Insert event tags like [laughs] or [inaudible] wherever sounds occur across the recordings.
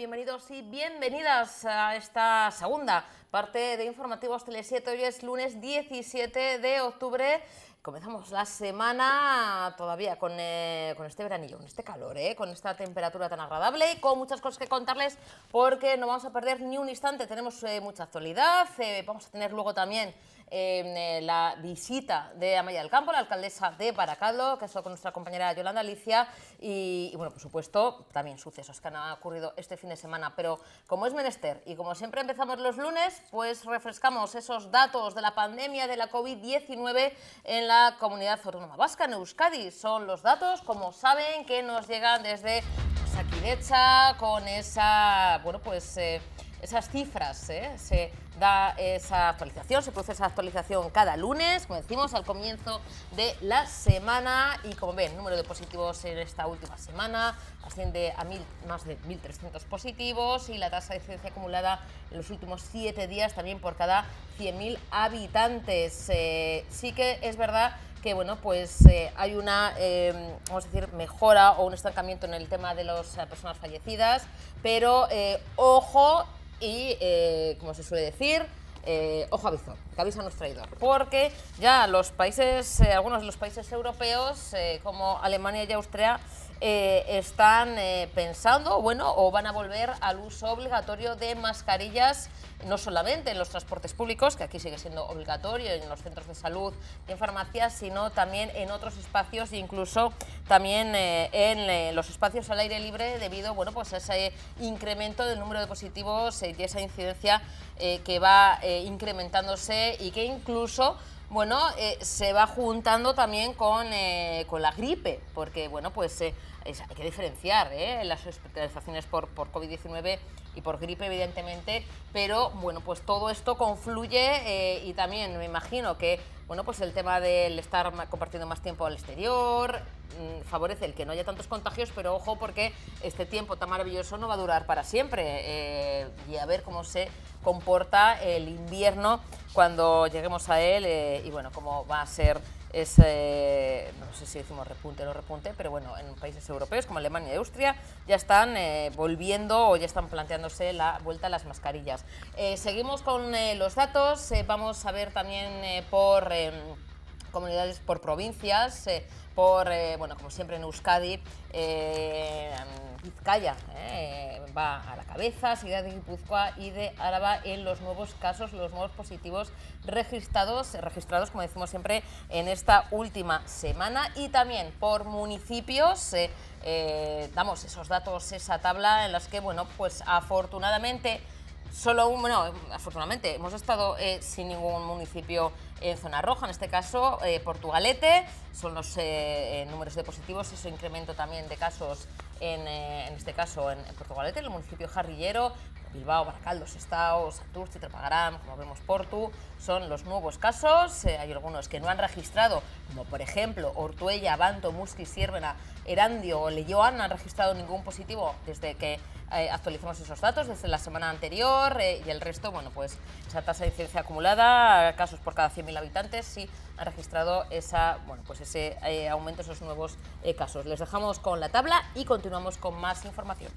Bienvenidos y bienvenidas a esta segunda parte de Informativos Tele7. Hoy es lunes 17 de octubre. Comenzamos la semana todavía con, eh, este veranillo, con este calor, eh, con esta temperatura tan agradable y con muchas cosas que contarles porque no vamos a perder ni un instante. Tenemos eh, mucha actualidad, vamos a tener luego también eh, la visita de Amaya del Campo, la alcaldesa de Baracaldo, que es con nuestra compañera Yolanda Alicia, y, bueno, por supuesto, también sucesos que han ocurrido este fin de semana, pero como es menester y como siempre empezamos los lunes, pues refrescamos esos datos de la pandemia de la COVID-19 en la comunidad autónoma vasca, en Euskadi. Son los datos, como saben, que nos llegan desde Saquidecha, con esa, bueno, pues... Eh, esas cifras. ¿eh? Se da esa actualización, se produce esa actualización cada lunes, como decimos, al comienzo de la semana. Y como ven, el número de positivos en esta última semana asciende a más de 1.300 positivos y la tasa de incidencia acumulada en los últimos siete días también por cada 100.000 habitantes. Eh, sí que es verdad que bueno, pues eh, hay una, decir, mejora o un estancamiento en el tema de las personas fallecidas, pero ojo, y, eh, como se suele decir, eh, ojo a que avisa a los traidor. Porque ya los países, eh, algunos de los países europeos, como Alemania y Austria, eh, están eh, pensando, bueno, o van a volver al uso obligatorio de mascarillas no solamente en los transportes públicos, que aquí sigue siendo obligatorio, en los centros de salud y en farmacias, sino también en otros espacios, e incluso también eh, en los espacios al aire libre, debido bueno, pues a ese incremento del número de positivos y esa incidencia que va incrementándose y que incluso bueno, se va juntando también con, con la gripe, porque bueno, pues hay que diferenciar ¿eh? las hospitalizaciones por, COVID-19 y por gripe, evidentemente, pero bueno, pues todo esto confluye eh, y también me imagino que bueno, pues el tema del estar compartiendo más tiempo al exterior mm, favorece el que no haya tantos contagios, pero ojo porque este tiempo tan maravilloso no va a durar para siempre eh, y a ver cómo se comporta el invierno cuando lleguemos a él y bueno, cómo va a ser es, eh, no sé si decimos repunte o no repunte, pero bueno, en países europeos como Alemania y Austria ya están eh, volviendo o ya están planteándose la vuelta a las mascarillas. Eh, seguimos con los datos, vamos a ver también por... Em, comunidades, por provincias, eh, por, eh, bueno, como siempre en Euskadi, eh, Vizcaya va a la cabeza, Ciudad de Guipúzcoa y de Araba en los nuevos casos, los nuevos positivos registrados, registrados como decimos siempre, en esta última semana y también por municipios. damos esos datos, esa tabla en las que, bueno, pues afortunadamente solo un, afortunadamente hemos estado sin ningún municipio ...en eh, zona roja, en este caso eh, Portugalete, son los eh, números de positivos, eso incremento también de casos en, este caso en, en, Portugalete, en el municipio Jarrillero, Bilbao, Baracaldo, Estados, Santurce, Trapagarán, como vemos Portu, son los nuevos casos. Eh, hay algunos que no han registrado, como por ejemplo Ortuella, Banto, Musqui, Siervena, Erandio o Leyoan, no han registrado ningún positivo desde que eh, actualizamos esos datos, desde la semana anterior eh, y el resto, bueno, pues esa tasa de incidencia acumulada, casos por cada 100.000 habitantes, sí han registrado esa, bueno, pues ese aumento, esos nuevos casos. Les dejamos con la tabla y continuamos con más información.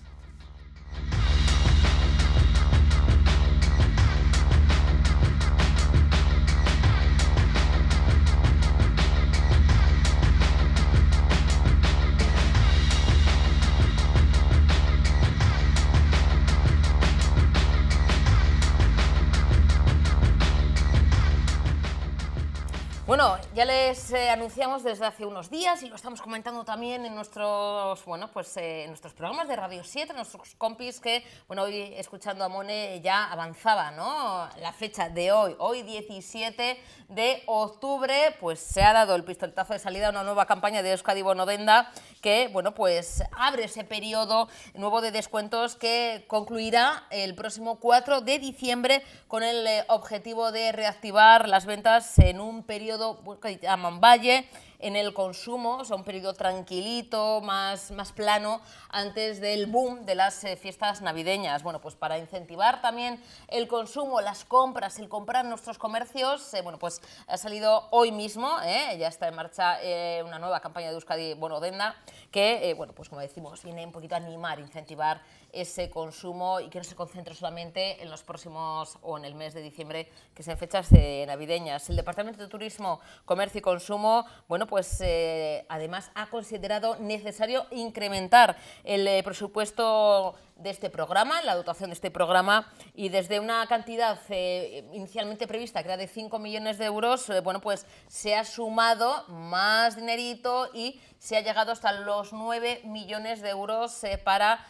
anunciamos desde hace unos días y lo estamos comentando también en nuestros, bueno, pues, eh, en nuestros programas de Radio 7, nuestros compis que, bueno, hoy escuchando a Mone eh, ya avanzaba, ¿no? La fecha de hoy, hoy 17 de octubre, pues se ha dado el pistoletazo de salida a una nueva campaña de Euskadi Bonodenda que, bueno, pues abre ese periodo nuevo de descuentos que concluirá el próximo 4 de diciembre con el eh, objetivo de reactivar las ventas en un periodo que llaman valle en el consumo, o sea, un periodo tranquilito, más, más plano, antes del boom de las eh, fiestas navideñas. Bueno, pues para incentivar también el consumo, las compras, el comprar nuestros comercios, eh, bueno, pues ha salido hoy mismo, eh, ya está en marcha una nueva campaña de Euskadi Bonodenda, que, bueno, pues como decimos, viene un poquito a animar, incentivar ese consumo y que no se concentre solamente en los próximos o en el mes de diciembre, que sean fechas eh, navideñas. El Departamento de Turismo, Comercio y Consumo, bueno, pues eh, además ha considerado necesario incrementar el eh, presupuesto de este programa, la dotación de este programa, y desde una cantidad eh, inicialmente prevista, que era de 5 millones de euros, eh, bueno, pues se ha sumado más dinerito y se ha llegado hasta los 9 millones de euros eh, para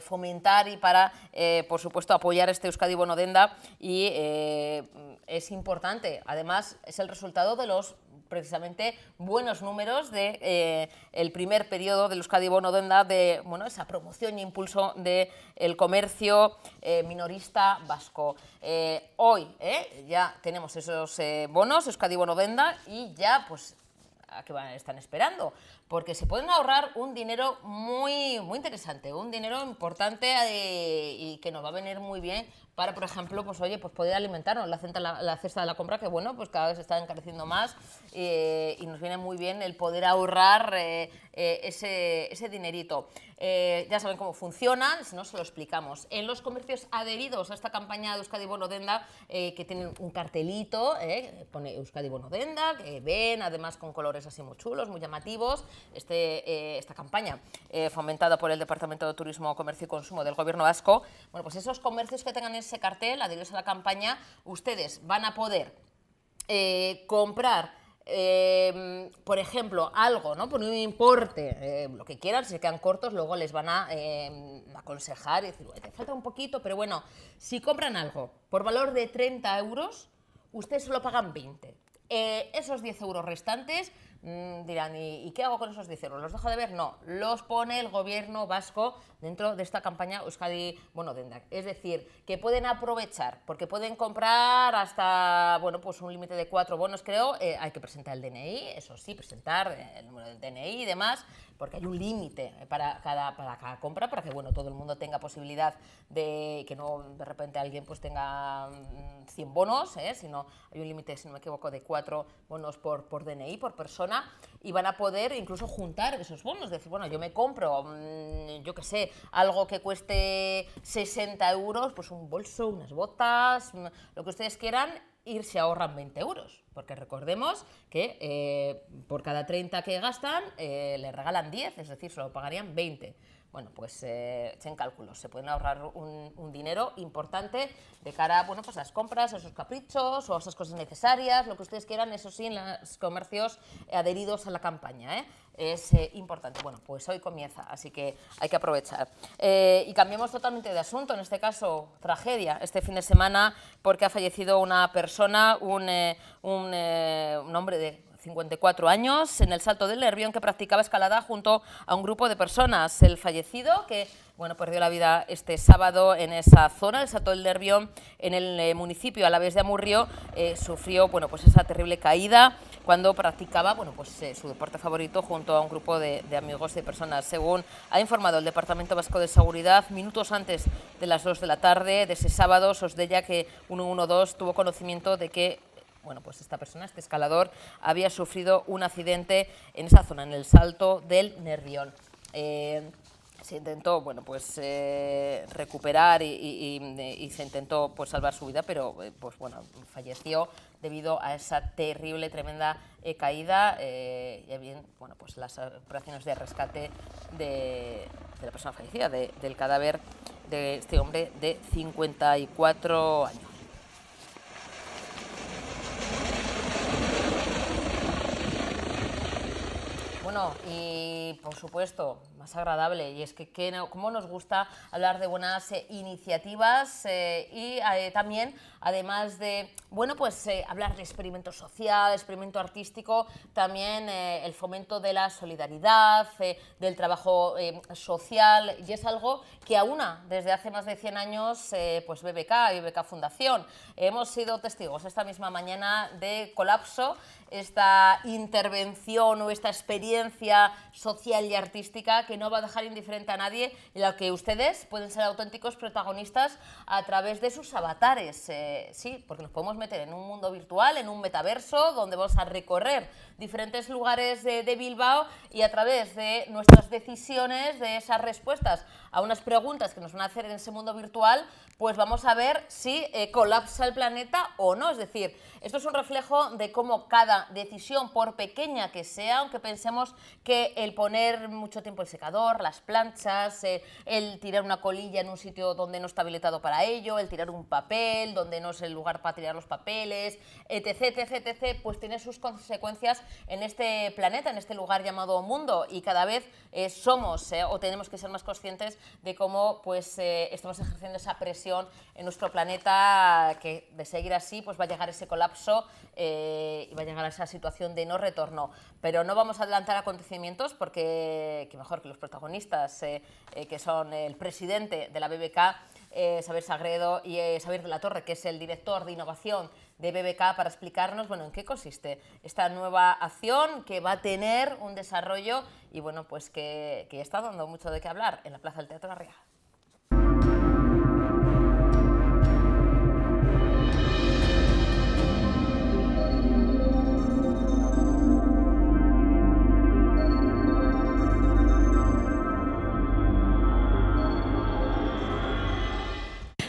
fomentar y para, por supuesto, apoyar este Euskadi Bonodenda. Y es importante, además, es el resultado de los precisamente buenos números de eh, el primer periodo del Euskadi Bono Denda de bueno, esa promoción e impulso del el comercio eh, minorista vasco. Eh, hoy ya tenemos esos bonos, Euskadi Bono Denda, y ya pues a qué están esperando, porque se pueden ahorrar un dinero muy, muy interesante, un dinero importante y que nos va a venir muy bien para, por ejemplo, pues oye, pues poder alimentarnos, la cesta, la, cesta de la compra, que bueno, pues cada vez se está encareciendo más y nos viene muy bien el poder ahorrar eh, eh, ese, ese, dinerito. Eh, ya saben cómo funciona, si no se lo explicamos. En los comercios adheridos a esta campaña de Euskadi Bonodenda, que tienen un cartelito, pone Euskadi Bonodenda, que ven además con colores así muy chulos, muy llamativos, este, esta campaña fomentada por el Departamento de Turismo, Comercio y Consumo del Gobierno Vasco, bueno, pues esos comercios que tengan ese ese cartel, ellos a la campaña, ustedes van a poder eh, comprar eh, por ejemplo, algo, ¿no? Por un importe, eh, lo que quieran, si se quedan cortos, luego les van a aconsejar y decir, te falta un poquito, pero bueno, si compran algo por valor de 30 euros, ustedes solo pagan 20. esos 10 euros restantes Mm, dirán, ¿y, qué hago con esos 10 euros? ¿Los dejo de ver? No, los pone el gobierno vasco dentro de esta campaña Euskadi, bueno, Dendak. Es decir, que pueden aprovechar, porque pueden comprar hasta, bueno, pues un límite de cuatro bonos, creo. Eh, hay que presentar el DNI, eso sí, presentar eh, el número del DNI y demás, porque hay un límite para cada, para cada compra, para que, bueno, todo el mundo tenga posibilidad de que no de repente alguien pues tenga 100 mm, bonos, eh, sino hay un límite, si no me equivoco, de cuatro bonos por, por DNI, por persona y van a poder incluso juntar esos bonos, decir, bueno, yo me compro, mm, yo qué sé, algo que cueste 60 euros, pues un bolso, unas botas, lo que ustedes quieran, y se ahorran 20 euros, porque recordemos que eh, por cada 30 que gastan eh, le regalan 10, es decir, solo pagarían 20 bueno, pues eh, echen cálculos, se pueden ahorrar un, dinero importante de cara bueno, pues a las compras, a esos caprichos o a esas cosas necesarias, lo que ustedes quieran, eso sí, en los comercios adheridos a la campaña. ¿eh? Es eh, importante. Bueno, pues hoy comienza, así que hay que aprovechar. Eh, y cambiamos totalmente de asunto, en este caso, tragedia, este fin de semana, porque ha fallecido una persona, un, eh, un hombre de 54 años, en el Salto del Nervión, que practicaba escalada junto a un grupo de personas. El fallecido, que bueno, perdió la vida este sábado en esa zona, el Salto del Nervión, en el eh, municipio a la vez de Amurrio, eh, sufrió bueno, pues esa terrible caída cuando practicaba bueno, pues, eh, su deporte favorito junto a un grupo de, amigos y personas. Según ha informado el Departamento Vasco de Seguridad, minutos antes de las 2 de la tarde de ese sábado, Sosdella, que 112 tuvo conocimiento de que bueno, pues esta persona, este escalador, había sufrido un accidente en esa zona, en el salto del Nervión. Eh, se intentó bueno pues eh, recuperar y, se intentó pues salvar su vida pero eh, pues bueno falleció debido a esa terrible tremenda caída y bien bueno pues las operaciones de rescate de, la persona fallecida del cadáver de este hombre de 54 años Bueno, y por supuesto, más agradable. Y es que, como cómo nos gusta hablar de buenas eh, iniciativas eh, y eh, también, además de, bueno, pues hablar de experimento social, experimento artístico, también el fomento de la solidaridad, del trabajo social. Y es algo que aúna desde hace más de 100 años pues BBK y BBK Fundación. Hemos sido testigos esta misma mañana de colapso, esta intervención o esta experiencia social y artística que no va a dejar indiferente a nadie y la que ustedes pueden ser auténticos protagonistas a través de sus avatares. Eh, sí, porque nos podemos meter en un mundo virtual, en un metaverso, donde vamos a recorrer diferentes lugares de, Bilbao y a través de nuestras decisiones, de esas respuestas a unas preguntas que nos van a hacer en ese mundo virtual, pues vamos a ver si eh, colapsa el planeta o no. Es decir, esto es un reflejo de cómo cada decisión, por pequeña que sea, aunque pensemos que el poner mucho tiempo ese las planchas, eh, el tirar una colilla en un sitio donde no está habilitado para ello, el tirar un papel donde no es el lugar para tirar los papeles, etc, etc, pues tiene sus consecuencias en este planeta, en este lugar llamado mundo y cada vez eh, somos eh, o tenemos que ser más conscientes de cómo pues estamos ejerciendo esa presión en nuestro planeta que de seguir así pues va a llegar ese colapso y va a llegar a esa situación de no retorno. Pero no vamos a adelantar acontecimientos porque mejor que los protagonistas, eh, eh, que son el presidente de la BBK, Saber eh, Sagredo y Saber de la Torre, que es el director de innovación de BBK, para explicarnos bueno, en qué consiste esta nueva acción que va a tener un desarrollo y bueno, pues que, está dando mucho de qué hablar en la Plaza del Teatro de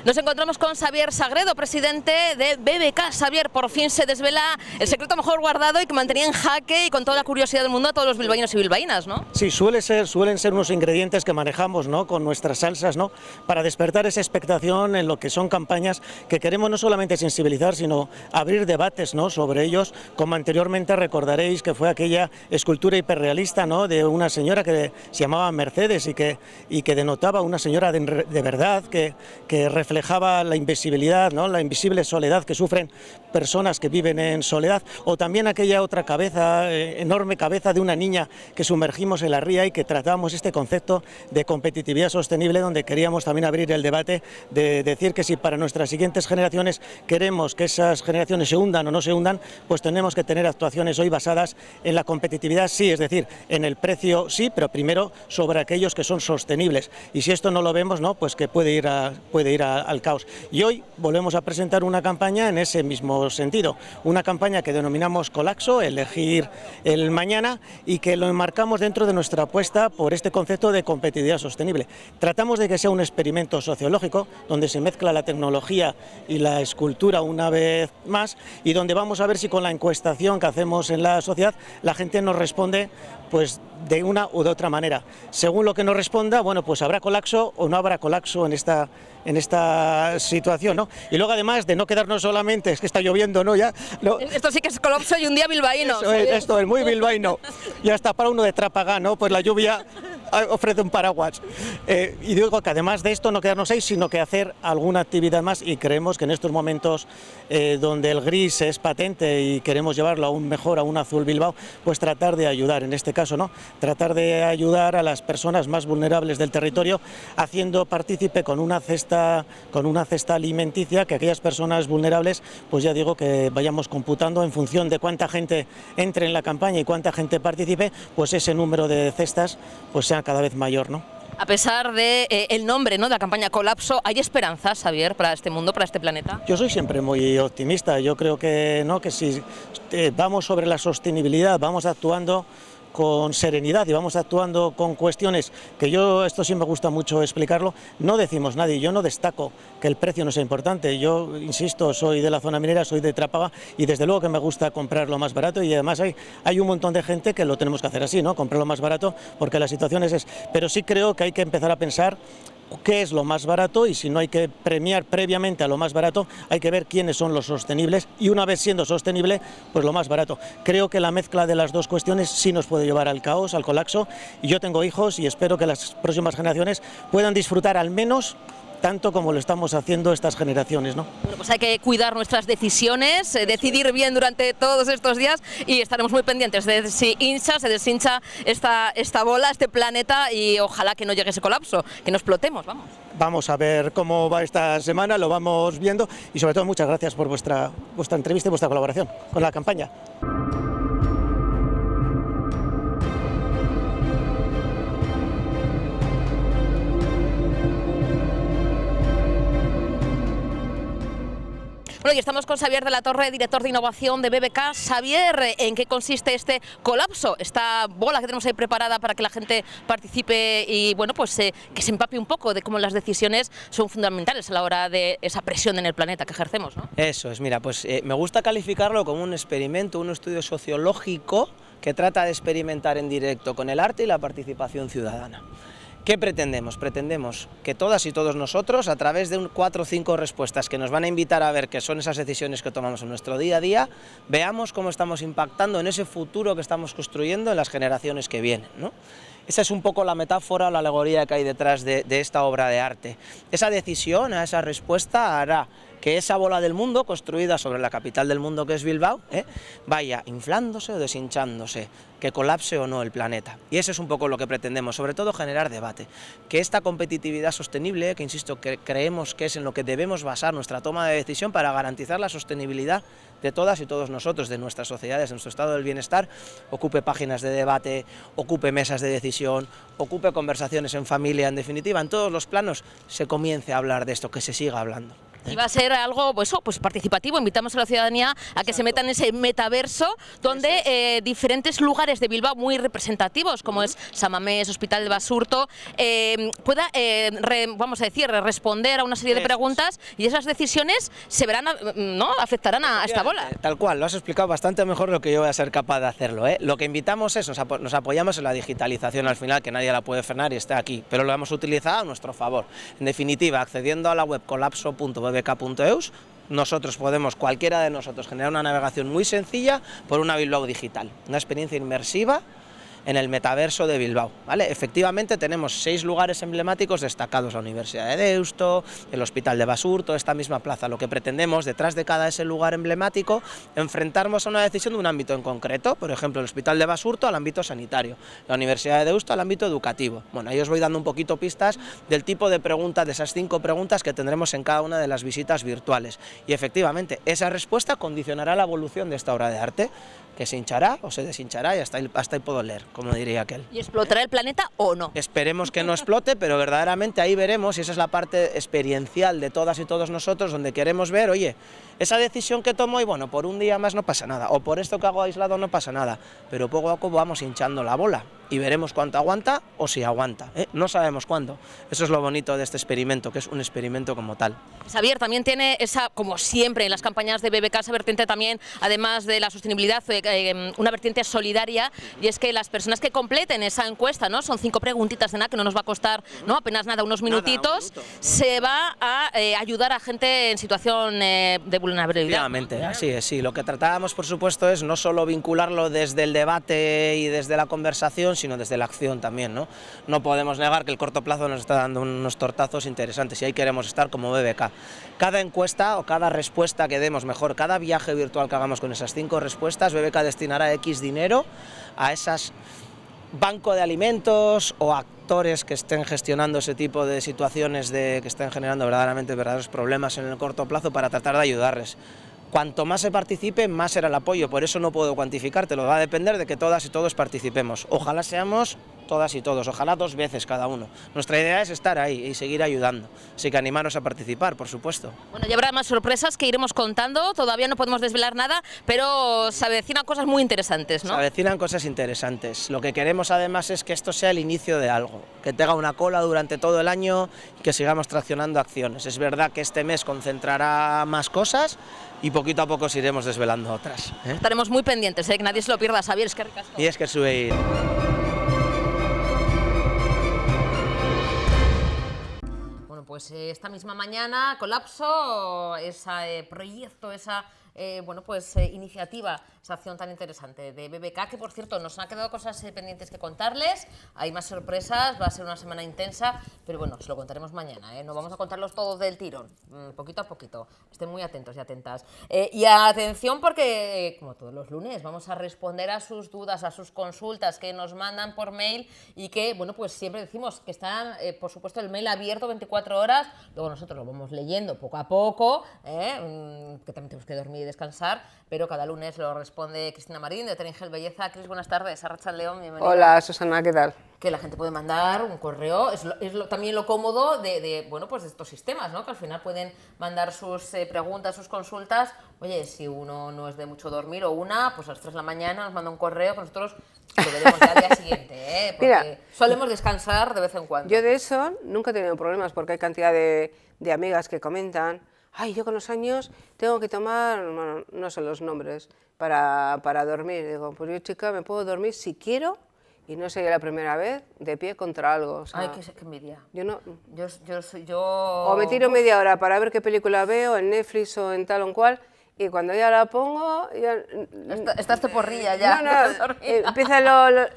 Nos encontramos con Xavier Sagredo, presidente de BBK. Xavier, por fin se desvela el secreto mejor guardado y que mantenía en jaque y con toda la curiosidad del mundo a todos los bilbaínos y bilbaínas, ¿no? Sí, suele ser, suelen ser unos ingredientes que manejamos, ¿no? Con nuestras salsas, ¿no? Para despertar esa expectación en lo que son campañas que queremos no solamente sensibilizar, sino abrir debates, ¿no? Sobre ellos, como anteriormente recordaréis que fue aquella escultura hiperrealista, ¿no? De una señora que se llamaba Mercedes y que, y que denotaba una señora de, verdad que, que reflejaba dejaba la invisibilidad, ¿no? la invisible soledad que sufren personas que viven en soledad, o también aquella otra cabeza, eh, enorme cabeza de una niña que sumergimos en la ría y que tratamos este concepto de competitividad sostenible, donde queríamos también abrir el debate de decir que si para nuestras siguientes generaciones queremos que esas generaciones se hundan o no se hundan, pues tenemos que tener actuaciones hoy basadas en la competitividad, sí, es decir, en el precio, sí, pero primero sobre aquellos que son sostenibles. Y si esto no lo vemos, ¿no? pues que puede ir a, puede ir a, caos. Y hoy volvemos a presentar una campaña en ese mismo sentido, una campaña que denominamos Colapso, elegir el mañana, y que lo enmarcamos dentro de nuestra apuesta por este concepto de competitividad sostenible. Tratamos de que sea un experimento sociológico, donde se mezcla la tecnología y la escultura una vez más, y donde vamos a ver si con la encuestación que hacemos en la sociedad, la gente nos responde pues de una u de otra manera. Según lo que nos responda, bueno, pues habrá colapso o no habrá colapso en esta, en esta situación, ¿no? Y luego además de no quedarnos solamente, es que está lloviendo, ¿no? Ya, Esto sí que es colapso y un día bilbaíno. esto es muy bilbaíno. Y hasta para uno de trapaga ¿no? Pues la lluvia [laughs] ofrece un paraguas. Eh, y digo que además de esto no quedarnos ahí, sino que hacer alguna actividad más y creemos que en estos momentos eh, donde el gris es patente y queremos llevarlo aún mejor a un azul Bilbao, pues tratar de ayudar, en este caso, ¿no? Tratar de ayudar a las personas más vulnerables del territorio haciendo partícipe con una cesta, con una cesta alimenticia que aquellas personas vulnerables, pues ya digo que vayamos computando en función de cuánta gente entre en la campaña y cuánta gente participe, pues ese número de cestas pues cada vez mayor, ¿no? A pesar del de, eh, nombre ¿no? de la campaña Colapso, ¿hay esperanza, Javier, para este mundo, para este planeta? Yo soy siempre muy optimista. Yo creo que, ¿no? que si eh, vamos sobre la sostenibilidad, vamos actuando con serenidad y vamos actuando con cuestiones que yo, esto sí me gusta mucho explicarlo, no decimos nadie, yo no destaco que el precio no sea importante, yo insisto, soy de la zona minera, soy de Trápaga y desde luego que me gusta comprar lo más barato y además hay, hay un montón de gente que lo tenemos que hacer así, ¿no? comprar lo más barato porque la situación es, es, pero sí creo que hay que empezar a pensar qué es lo más barato y si no hay que premiar previamente a lo más barato, hay que ver quiénes son los sostenibles y una vez siendo sostenible, pues lo más barato. Creo que la mezcla de las dos cuestiones sí nos puede llevar al caos, al colapso y yo tengo hijos y espero que las próximas generaciones puedan disfrutar al menos tanto como lo estamos haciendo estas generaciones. ¿no? pues hay que cuidar nuestras decisiones, eh, decidir bien durante todos estos días y estaremos muy pendientes de si hincha, se deshincha esta, esta bola, este planeta y ojalá que no llegue ese colapso, que no explotemos, vamos. Vamos a ver cómo va esta semana, lo vamos viendo y sobre todo muchas gracias por vuestra, vuestra entrevista y vuestra colaboración con la campaña. Bueno, y estamos con Xavier de la Torre, director de innovación de BBK. Xavier, ¿en qué consiste este colapso? Esta bola que tenemos ahí preparada para que la gente participe y, bueno, pues eh, que se empape un poco de cómo las decisiones son fundamentales a la hora de esa presión en el planeta que ejercemos, ¿no? Eso es, mira, pues eh, me gusta calificarlo como un experimento, un estudio sociológico que trata de experimentar en directo con el arte y la participación ciudadana. ¿Qué pretendemos? Pretendemos que todas y todos nosotros, a través de un cuatro o cinco respuestas que nos van a invitar a ver qué son esas decisiones que tomamos en nuestro día a día, veamos cómo estamos impactando en ese futuro que estamos construyendo en las generaciones que vienen. Esa es un poco la metáfora o la alegoría que hay detrás de, esta obra de arte. Esa decisión, esa respuesta hará que esa bola del mundo, construida sobre la capital del mundo que es Bilbao, ¿eh? vaya inflándose o deshinchándose, que colapse o no el planeta. Y eso es un poco lo que pretendemos, sobre todo generar debate. Que esta competitividad sostenible, que insisto, que creemos que es en lo que debemos basar nuestra toma de decisión para garantizar la sostenibilidad de todas y todos nosotros, de nuestras sociedades, de nuestro estado del bienestar, ocupe páginas de debate, ocupe mesas de decisión, ocupe conversaciones en familia, en definitiva, en todos los planos se comience a hablar de esto, que se siga hablando. Y va a ser algo pues, oh, pues, participativo. Invitamos a la ciudadanía a que se meta en ese metaverso donde eh, diferentes lugares de Bilbao muy representativos, como es Samamés, Hospital de Basurto, eh, pueda, eh, vamos a decir, responder a una serie de preguntas y esas decisiones se verán, ¿no? afectarán a, esta bola. Tal cual, lo has explicado bastante mejor lo que yo voy a ser capaz de hacerlo. Lo que invitamos es, nos, apoyamos en la digitalización al final, que nadie la puede frenar y está aquí, pero lo hemos utilizado a nuestro favor. En definitiva, accediendo a la web colapso nosotros podemos, cualquiera de nosotros, generar una navegación muy sencilla por una Blog digital, una experiencia inmersiva en el metaverso de Bilbao. ¿vale? Efectivamente tenemos seis lugares emblemáticos destacados, la Universidad de Deusto, el Hospital de Basurto, esta misma plaza. Lo que pretendemos detrás de cada ese lugar emblemático, enfrentarnos a una decisión de un ámbito en concreto, por ejemplo el Hospital de Basurto al ámbito sanitario, la Universidad de Deusto al ámbito educativo. Bueno, ahí os voy dando un poquito pistas del tipo de preguntas, de esas cinco preguntas que tendremos en cada una de las visitas virtuales. Y efectivamente, esa respuesta condicionará la evolución de esta obra de arte, que se hinchará o se deshinchará y hasta hasta ahí puedo leer como diría aquel. ¿Y explotará el planeta o no? Esperemos que no explote, pero verdaderamente ahí veremos, y esa es la parte experiencial de todas y todos nosotros, donde queremos ver, oye, esa decisión que tomo, y bueno, por un día más no pasa nada, o por esto que hago aislado no pasa nada, pero poco a poco vamos hinchando la bola, y veremos cuánto aguanta o si aguanta. ¿eh? No sabemos cuándo. Eso es lo bonito de este experimento, que es un experimento como tal. Xavier, también tiene esa, como siempre en las campañas de BBK, esa vertiente también, además de la sostenibilidad, eh, eh, una vertiente solidaria, y es que las personas personas que completen esa encuesta, ¿no? Son cinco preguntitas de nada que no nos va a costar, ¿no? Apenas nada, unos minutitos. se va a eh, ayudar a gente en situación eh, de vulnerabilidad. Claramente, así es, sí. Lo que tratábamos, por supuesto, es no solo vincularlo desde el debate y desde la conversación, sino desde la acción también, ¿no? No podemos negar que el corto plazo nos está dando unos tortazos interesantes y ahí queremos estar como BBK. Cada encuesta o cada respuesta que demos, mejor, cada viaje virtual que hagamos con esas cinco respuestas, BBK destinará X dinero a esas banco de alimentos o actores que estén gestionando ese tipo de situaciones de, que estén generando verdaderamente verdaderos problemas en el corto plazo para tratar de ayudarles. Cuanto más se participe, más será el apoyo, por eso no puedo lo va a depender de que todas y todos participemos. Ojalá seamos todas y todos, ojalá dos veces cada uno. Nuestra idea es estar ahí y seguir ayudando, así que animaros a participar, por supuesto. Bueno, ya habrá más sorpresas que iremos contando, todavía no podemos desvelar nada, pero se avecinan cosas muy interesantes, ¿no? Se avecinan cosas interesantes. Lo que queremos además es que esto sea el inicio de algo, que tenga una cola durante todo el año y que sigamos traccionando acciones. Es verdad que este mes concentrará más cosas, y poquito a poco os iremos desvelando otras. ¿eh? Estaremos muy pendientes, ¿eh? que nadie se lo pierda, Xavier, es que ricasco. Y es que subir. Bueno, pues eh, esta misma mañana colapso ese eh, proyecto, esa bueno, pues, iniciativa esa acción tan interesante de BBK, que por cierto nos han quedado cosas eh, pendientes que contarles, hay más sorpresas, va a ser una semana intensa, pero bueno, se lo contaremos mañana, ¿eh? no vamos a contarlos todos del tirón, mm, poquito a poquito, estén muy atentos y atentas. Eh, y atención porque, como todos los lunes, vamos a responder a sus dudas, a sus consultas que nos mandan por mail y que, bueno, pues siempre decimos que está, eh, por supuesto, el mail abierto 24 horas, luego nosotros lo vamos leyendo poco a poco, mm, que también tenemos que dormir y descansar, pero cada lunes lo respondemos Responde Cristina Marín de Terengel Belleza. Cris, buenas tardes. Arracha León, bienvenida. Hola, Susana, ¿qué tal? Que la gente puede mandar un correo, es, también lo cómodo de, bueno, pues estos sistemas, ¿no? Que al final pueden mandar sus eh, preguntas, sus consultas. Oye, si uno no es de mucho dormir o una, pues a las 3 de la mañana nos manda un correo que nosotros lo veremos al día siguiente, ¿eh? [laughs] Porque solemos descansar de vez en cuando. Yo de eso nunca he tenido problemas porque hay cantidad de, de amigas que comentan ay, yo con los años tengo que tomar, bueno, no sé los nombres, para, para dormir. Digo, pues yo chica me puedo dormir si quiero y no sería la primera vez de pie contra algo. ay, que Yo no... Yo, yo, yo... O me tiro media hora para ver qué película veo en Netflix o en tal o cual y cuando ya la pongo... Ya, Está, estás te porrilla ya. No, no, [laughs] empieza lo, lo, [laughs]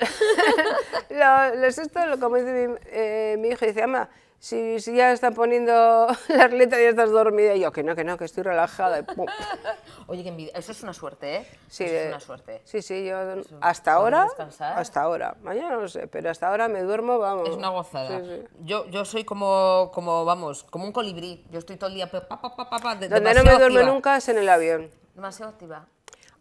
lo, lo como dice mi, eh, mi hijo, dice, ama, si, ya están poniendo las [laughs] letras y ya estás dormida. Y yo, que no, que no, que estoy relajada. [laughs] Oye, que envidia. Eso es una suerte, ¿eh? Sí, es una suerte. Sí, sí, yo hasta ahora, hasta ahora, mañana no sé, pero hasta ahora me duermo, vamos. Es una gozada. Yo, yo soy como, como, vamos, como un colibrí. Yo estoy todo el día, pa, pa, Donde no me duermo nunca es en el avión. Demasiado activa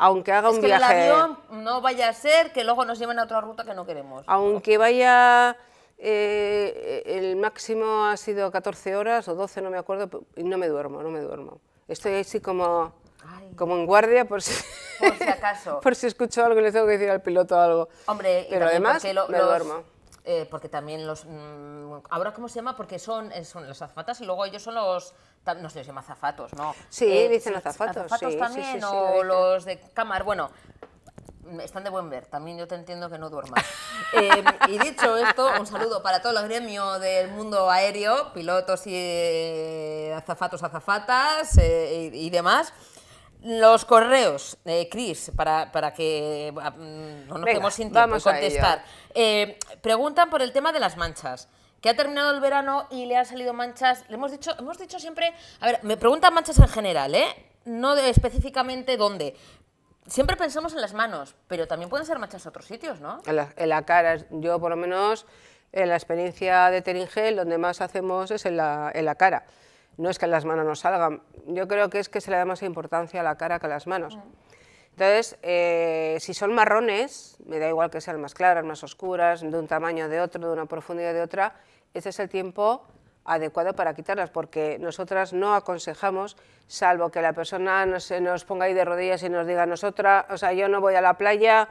aunque haga es un que El avión no vaya a ser que luego nos lleven a otra ruta que no queremos. Aunque vaya eh, el máximo ha sido 14 horas o 12, no me acuerdo, y no me duermo, no me duermo. Estoy así como, como en guardia por si, [laughs] por si acaso. [laughs] por si escucho algo y le tengo que decir al piloto algo. Hombre, pero además me duermo. Eh, porque también los... Mm, ¿Ahora cómo se llama? Porque son, eh, son las azafatas y luego ellos son los... No sé, se llama azafatos, ¿no? Sí, dicen azafatos. Azafatos sí, también, sí, o los de cámara. Bueno, están de buen ver, también yo te entiendo que no duermas. [laughs] Em, y dicho esto, un saludo para todo el gremio del mundo aéreo, pilotos y eh, azafatos, azafatas eh, y, demás. Los correos, de eh, Cris, para, que ah, mm, no nos quedemos sin tiempo contestar. preguntan por el tema de las manchas. Que ha terminado el verano y le han salido manchas. Le hemos dicho, hemos dicho siempre. A ver, me preguntan manchas en general, ¿eh? No específicamente dónde. Siempre pensamos en las manos, pero también pueden ser manchas en otros sitios, ¿no? En la, cara, yo por lo menos en la experiencia de Teringel, donde más hacemos es en la, cara. No es que en las manos no salgan, yo creo que es que se le da más importancia a la cara que a las manos. Mm. Entonces, eh, si son marrones, me da igual que sean más claras, más oscuras, de un tamaño de otro, de una profundidad de otra, ese es el tiempo adecuado para quitarlas, porque nosotras no aconsejamos, salvo que la persona se nos ponga ahí de rodillas y nos diga, nosotras, o sea, yo no voy a la playa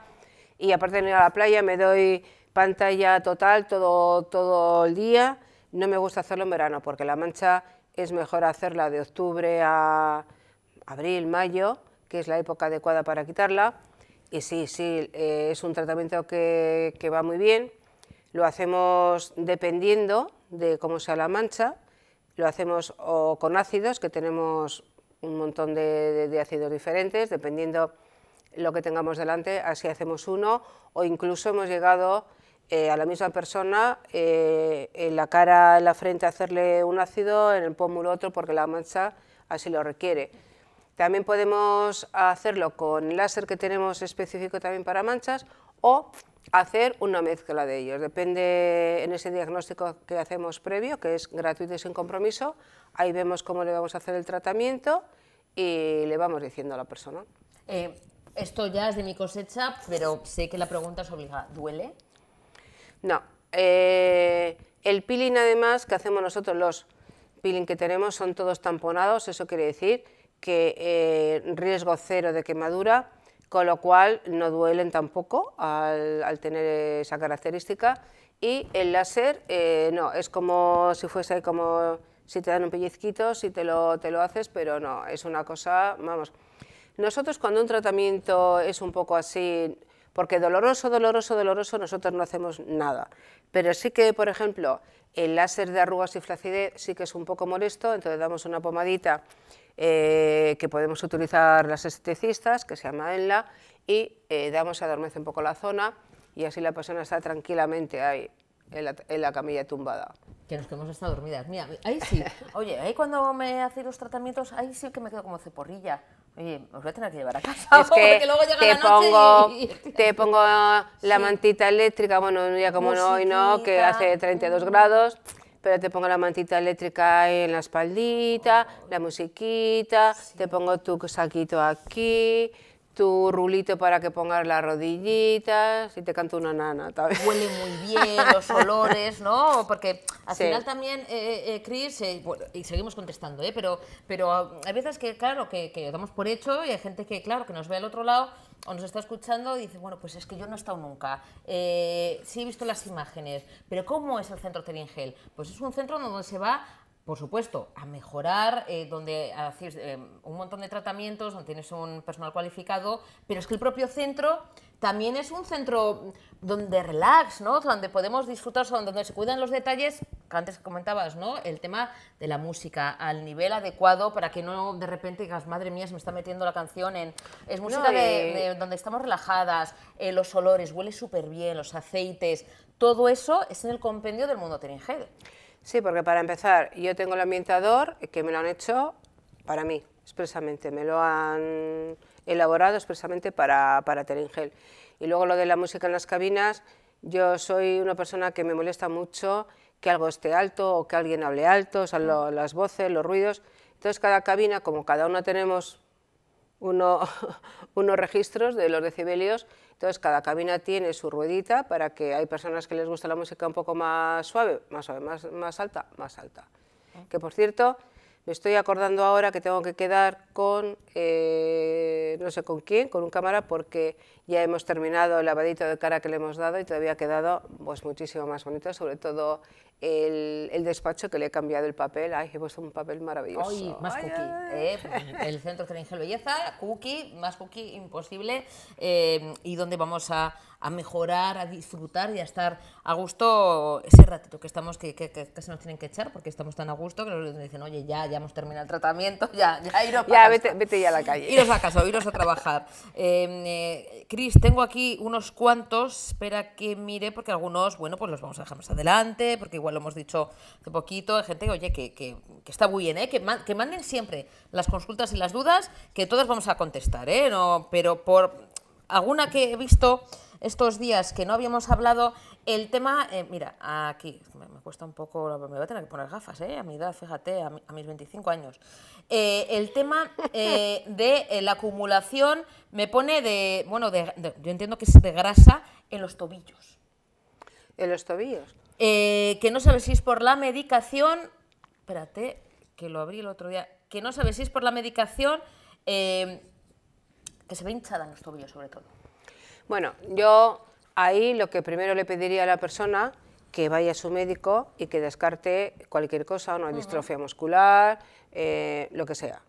y aparte de ir a la playa me doy pantalla total todo, todo el día, no me gusta hacerlo en verano, porque la mancha es mejor hacerla de octubre a abril, mayo, que es la época adecuada para quitarla, y sí, sí, eh, es un tratamiento que, que va muy bien, lo hacemos dependiendo de cómo sea la mancha, lo hacemos o con ácidos, que tenemos un montón de, ácidos diferentes, dependiendo lo que tengamos delante, así hacemos uno, o incluso hemos llegado eh, a la misma persona, eh, en la cara, en la frente hacerle un ácido, en el pómulo otro, porque la mancha así lo requiere. También podemos hacerlo con láser que tenemos específico también para manchas o hacer una mezcla de ellos. Depende en ese diagnóstico que hacemos previo, que es gratuito y sin compromiso, ahí vemos cómo le vamos a hacer el tratamiento y le vamos diciendo a la persona. Eh, esto ya es de mi cosecha, pero sé que la pregunta es obligada. ¿Duele? No. Eh, el peeling, además, que hacemos nosotros, los peeling que tenemos, son todos tamponados, eso quiere decir que eh, riesgo cero de quemadura, con lo cual no duelen tampoco al, tener esa característica. Y el láser, eh, no, es como si fuese como si te dan un pellizquito, si te lo, te lo haces, pero no, es una cosa, vamos. Nosotros cuando un tratamiento es un poco así, porque doloroso, doloroso, doloroso, nosotros no hacemos nada. Pero sí que, por ejemplo, el láser de arrugas y flacidez sí que es un poco molesto, entonces damos una pomadita eh, que podemos utilizar las esteticistas, que se llama ENLA, y eh, damos damos, adormece un poco la zona y así la persona está tranquilamente ahí, en la, camilla tumbada. Que nos quedamos hasta dormidas. Mira, ahí sí. Oye, ahí cuando me hacéis los tratamientos, ahí sí que me quedo como ceporrilla. Oye, os voy a tener que llevar a casa. Es luego te, pongo, te pongo la mantita eléctrica, bueno, un día como no, hoy no, que hace 32 grados pero te pongo la mantita eléctrica en la espaldita, la musiquita, te pongo tu saquito aquí, tu rulito para que pongas las rodillitas y te canto una nana. Huele muy bien, los [laughs] olores, ¿no? Porque al final también, eh, eh, eh Cris, eh, y seguimos contestando, ¿eh? pero, pero ah, hay veces que, claro, que, que damos por hecho y hay gente que, claro, que nos ve al otro lado o nos está escuchando y dice, bueno, pues es que yo no he estado nunca, eh, sí he visto las imágenes, pero ¿cómo es el centro Teringel? Pues es un centro donde se va por supuesto, a mejorar, eh, donde haces eh, un montón de tratamientos, donde tienes un personal cualificado, pero es que el propio centro también es un centro donde relax, ¿no? Donde podemos disfrutar, donde se cuidan los detalles que antes comentabas, ¿no? El tema de la música al nivel adecuado para que no de repente digas, madre mía, se me está metiendo la canción en... Es música de, donde estamos relajadas, eh, los olores, huele súper bien, los aceites, todo eso es en el compendio del mundo Teringede. Sí, porque para empezar, yo tengo el ambientador que me lo han hecho para mí, expresamente, me lo han elaborado expresamente para, para Teringel. Y luego lo de la música en las cabinas, yo soy una persona que me molesta mucho que algo esté alto o que alguien hable alto, o mm. las voces, los ruidos. Entonces cada cabina, como cada uno tenemos uno, [laughs] unos registros de los decibelios, entonces cada cabina tiene su ruedita para que hay personas que les gusta la música un poco más suave, más suave, más, más alta, más alta. Ah. Que por cierto, me estoy acordando ahora que tengo que quedar con, eh, no sé con quién, con un cámara, porque ya hemos terminado el lavadito de cara que le hemos dado y todavía ha quedado pues, muchísimo más bonito, sobre todo el, el, despacho que le he cambiado el papel, ay, he puesto un papel maravilloso. Ay, más cookie. Eh, pues el Centro Belleza, cookie, más cookie imposible, eh, y donde vamos a, a, mejorar, a disfrutar y a estar a gusto ese ratito que estamos, que, que, que, se nos tienen que echar porque estamos tan a gusto que nos dicen, oye, ya, ya hemos terminado el tratamiento, ya, ya, ya vete, vete, ya a la calle. Iros a casa, iros a trabajar. Eh, eh, Cris, tengo aquí unos cuantos, espera que mire, porque algunos, bueno, pues los vamos a dejar más adelante, porque igual lo hemos dicho hace poquito, hay gente oye, que, que, está muy bien, ¿eh? que, que manden siempre las consultas y las dudas, que todas vamos a contestar, ¿eh? no, pero por alguna que he visto estos días que no habíamos hablado, el tema, eh, mira, aquí me, cuesta un poco, me voy a tener que poner gafas, eh, a mi edad, fíjate, a, mis 25 años. Eh, el tema eh, de la acumulación me pone de, bueno, de, yo entiendo que es de grasa en los tobillos. En los tobillos. Eh, que no sabéis si es por la medicación, espérate, que lo abrí el otro día, que no sabe si es por la medicación, eh, que se ve hinchada en los tobillos sobre todo. Bueno, yo ahí lo que primero le pediría a la persona que vaya a su médico y que descarte cualquier cosa, una distrofia muscular, eh, lo que sea.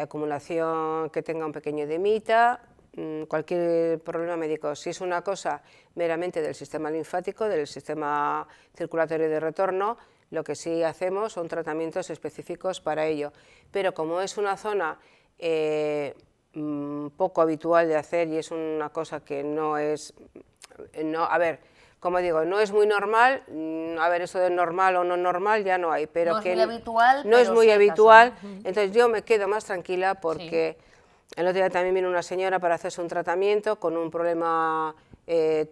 acumulación que tenga un pequeño edemita, Mm, cualquier problema médico, si es una cosa meramente del sistema linfático, del sistema circulatorio de retorno, lo que sí hacemos son tratamientos específicos para ello. Pero como es una zona eh, mm, poco habitual de hacer y es una cosa que no es, no, a ver, como digo, no es muy normal, mm, a ver, eso de normal o no normal ya no hay, pero no que es muy habitual, no es muy habitual, entonces yo me quedo más tranquila porque... El otro día también vino una señora para hacerse un tratamiento con un problema, eh,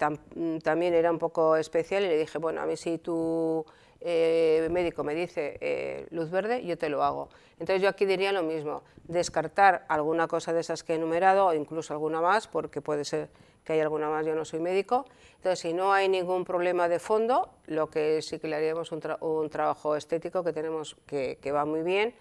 también era un poco especial, y le dije, bueno, a mí si tu eh, médico me dice eh, luz verde, yo te lo hago. Entonces yo aquí diría lo mismo, descartar alguna cosa de esas que he enumerado, o incluso alguna más, porque puede ser que haya alguna más, yo no soy médico. Entonces, si no hay ningún problema de fondo, lo que sí que le haríamos un, un trabajo estético que tenemos que, que va muy bien,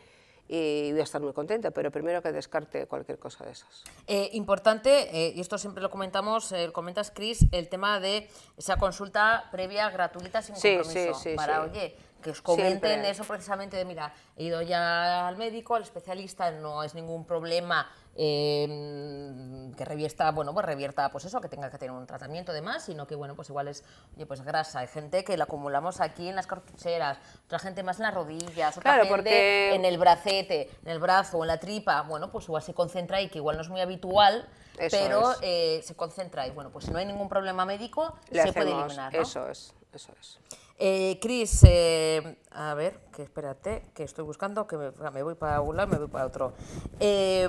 y voy a estar muy contenta, pero primero que descarte cualquier cosa de esas. Eh, importante, eh, y esto siempre lo comentamos, eh, comentas Cris, el tema de esa consulta previa gratuita sin compromiso. para, oye, que os comenten eso precisamente de, mira, he ido ya al médico, al especialista, no es ningún problema em, que revierta, bueno, pues revierta, pues eso, que tenga que tener un tratamiento de más, sino que, bueno, pues igual es, oye, pues grasa. Hay gente que la acumulamos aquí en las cartucheras, otra gente más en las rodillas, otra gente en el bracete, en el brazo, en la tripa. Bueno, pues igual se concentra y que igual no es muy habitual, pero eh, se concentra y, bueno, pues si no hay ningún problema médico, se puede eliminar, ¿no? Eso es. Eso es. Eh, Cris, eh, a ver, que espérate, que estoy buscando, que me, voy para un lado me voy para otro. Eh,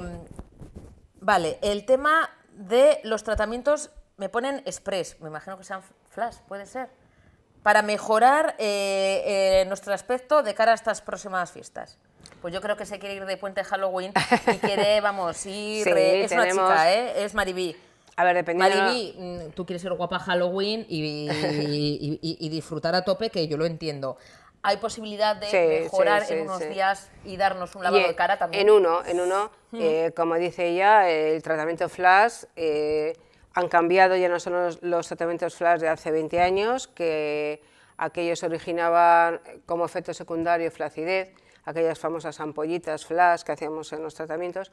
vale, el tema de los tratamientos me ponen express, me imagino que sean flash, puede ser, para mejorar eh, nuestro aspecto de cara a estas próximas fiestas. Pues yo creo que se quiere ir de puente Halloween y quiere, [laughs] vamos, ir. es una chica, ¿eh? Es Maribí a ver, dependiendo. Mariby, mm, tú quieres ser guapa Halloween y, y, disfrutar a tope, que yo lo entiendo. Hay posibilidad de mejorar en unos días y darnos un lavado de cara también. En uno, en uno, mm. eh, como dice ella, el tratamiento flash eh, han cambiado, ya no son los, los, tratamientos flash de hace 20 años, que aquellos originaban como efecto secundario flacidez, aquellas famosas ampollitas flash que hacíamos en los tratamientos.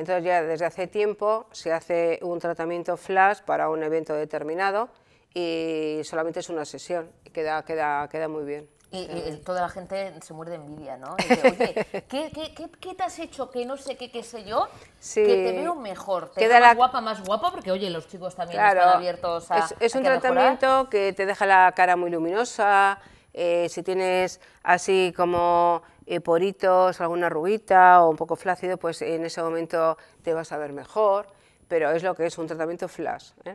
Entonces ya desde hace tiempo se hace un tratamiento flash para un evento determinado y solamente es una sesión y queda, queda, queda muy bien. Y, toda la gente se muerde envidia, ¿no? Y Oye, [laughs] ¿qué, qué, qué, te has hecho que no sé qué, qué sé yo? Que te veo mejor, te Queda veo más la... guapa, más guapa, porque oye, los chicos también están abiertos a. Es, es un tratamiento que te deja la cara muy luminosa, eh, si tienes así como eh, poritos, alguna arruguita o un poco flácido, pues en ese momento te vas a ver mejor, pero es lo que es un tratamiento flash. ¿eh?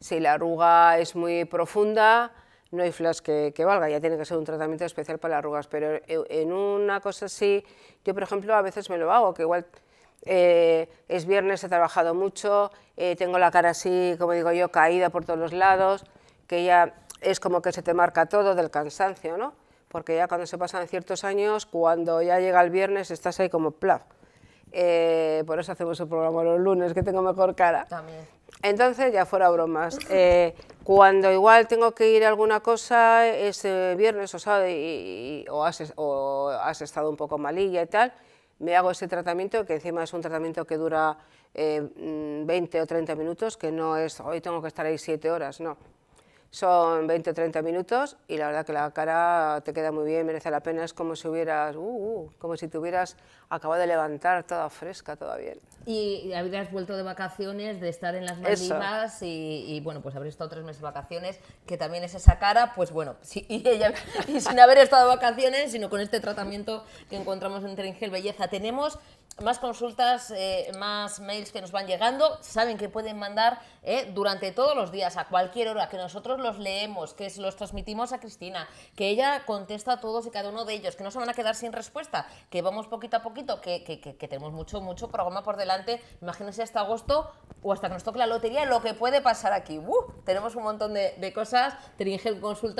Si la arruga es muy profunda, no hay flash que, valga, ya tiene que ser un tratamiento especial para las arrugas, pero eh, en una cosa así, yo por ejemplo a veces me lo hago, que igual es viernes, he trabajado mucho, tengo la cara así, como digo yo, caída por todos los lados, que ya es como que se te marca todo del cansancio, ¿no? porque ya cuando se pasan ciertos años, cuando ya llega el viernes, estás ahí como plaf. Eh, por eso hacemos el programa los lunes, que tengo mejor cara. También. Entonces, ya fuera bromas. [laughs] Eh, cuando igual tengo que ir a alguna cosa, ese viernes o sábado, o, has, estado un poco malilla y tal, me hago ese tratamiento, que encima es un tratamiento que dura 20 eh, mm, o 30 minutos, que no es hoy tengo que estar ahí 7 horas, no. Son 20 o 30 minutos y la verdad que la cara te queda muy bien, merece la pena. Es como si hubieras, uh, uh, como si te hubieras acabado de levantar toda fresca, todavía Y, habrías vuelto de vacaciones, de estar en las Maldivas y, bueno, pues habrías estado tres meses de vacaciones, que también es esa cara, pues bueno, [laughs] y, ella, sin haber estado de vacaciones, sino con este tratamiento que encontramos en Terengel Belleza. Tenemos más consultas, eh, más mails que nos van llegando. Saben que pueden mandar eh, durante todos los días, a cualquier hora, que nosotros los leemos, que los transmitimos a Cristina, que ella contesta a todos y cada uno de ellos, que no se van a quedar sin respuesta, que vamos poquito a poquito, que, tenemos mucho, mucho programa por delante. Imagínense hasta agosto o hasta que nos toque la lotería, lo que puede pasar aquí. Tenemos un montón de, de cosas. gmail.com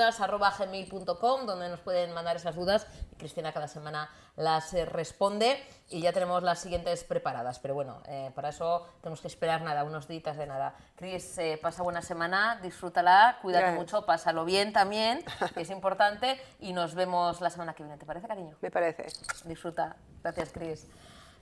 donde nos pueden mandar esas dudas. Cristina cada semana las eh, responde y ya tenemos la las siguientes preparadas, pero bueno, eh, para eso tenemos que esperar nada, unos días de nada. Cris, eh, pasa buena semana, disfrútala, cuídate mucho, pásalo bien también, que es importante, y nos vemos la semana que viene. ¿Te parece, cariño? Me parece. Disfruta. Gracias, Cris.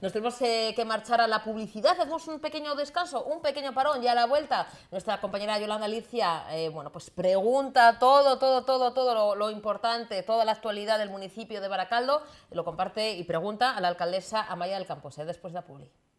Nos tenemos eh, que marchar a la publicidad, hacemos un pequeño descanso, un pequeño parón, ya a la vuelta. Nuestra compañera Yolanda Alicia, eh, bueno, pues pregunta todo, todo, todo, todo lo, importante, toda la actualidad del municipio de Baracaldo, lo comparte y pregunta a la alcaldesa Amaya del Campos, después de la